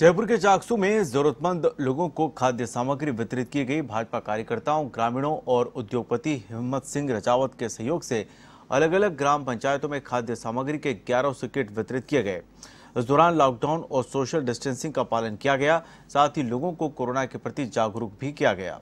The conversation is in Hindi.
जयपुर के चाकसू में जरूरतमंद लोगों को खाद्य सामग्री वितरित की गई भाजपा कार्यकर्ताओं ग्रामीणों और उद्योगपति हिम्मत सिंह रजावत के सहयोग से अलग अलग ग्राम पंचायतों में खाद्य सामग्री के 1100 किट वितरित किए गए इस दौरान लॉकडाउन और सोशल डिस्टेंसिंग का पालन किया गया साथ ही लोगों को कोरोना के प्रति जागरूक भी किया गया